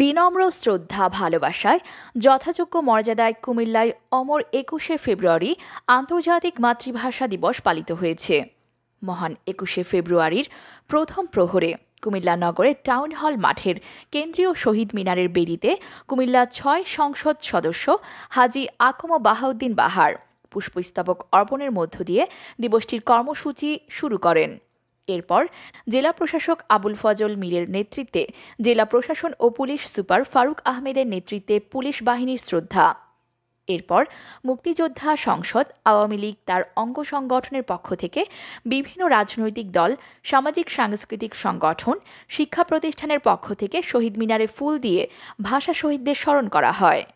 বিনম্র শ্রদ্ধা ভালোবাসায় যথাযোগ্য মর্যাদায় কুমিল্লায় অমর একুশে ফেব্রুয়ারি আন্তর্জাতিক মাতৃভাষা দিবস পালিত হয়েছে মহান একুশে ফেব্রুয়ারির প্রথম প্রহরে কুমিল্লা নগরের টাউন হল মাঠের কেন্দ্রীয় শহীদ মিনারের বেদিতে কুমিল্লা ছয় সংসদ সদস্য হাজি আকম বাহাউদ্দিন বাহার পুষ্পস্তবক অর্পণের মধ্য দিয়ে দিবসটির কর্মসূচি শুরু করেন এরপর জেলা প্রশাসক আবুল ফজল মীরের নেতৃত্বে জেলা প্রশাসন ও পুলিশ সুপার ফারুক আহমেদের নেতৃত্বে পুলিশ বাহিনীর শ্রদ্ধা এরপর মুক্তিযোদ্ধা সংসদ আওয়ামী লীগ তার অঙ্গ সংগঠনের পক্ষ থেকে বিভিন্ন রাজনৈতিক দল সামাজিক সাংস্কৃতিক সংগঠন শিক্ষা প্রতিষ্ঠানের পক্ষ থেকে শহীদ মিনারে ফুল দিয়ে ভাষা শহীদদের স্মরণ করা হয়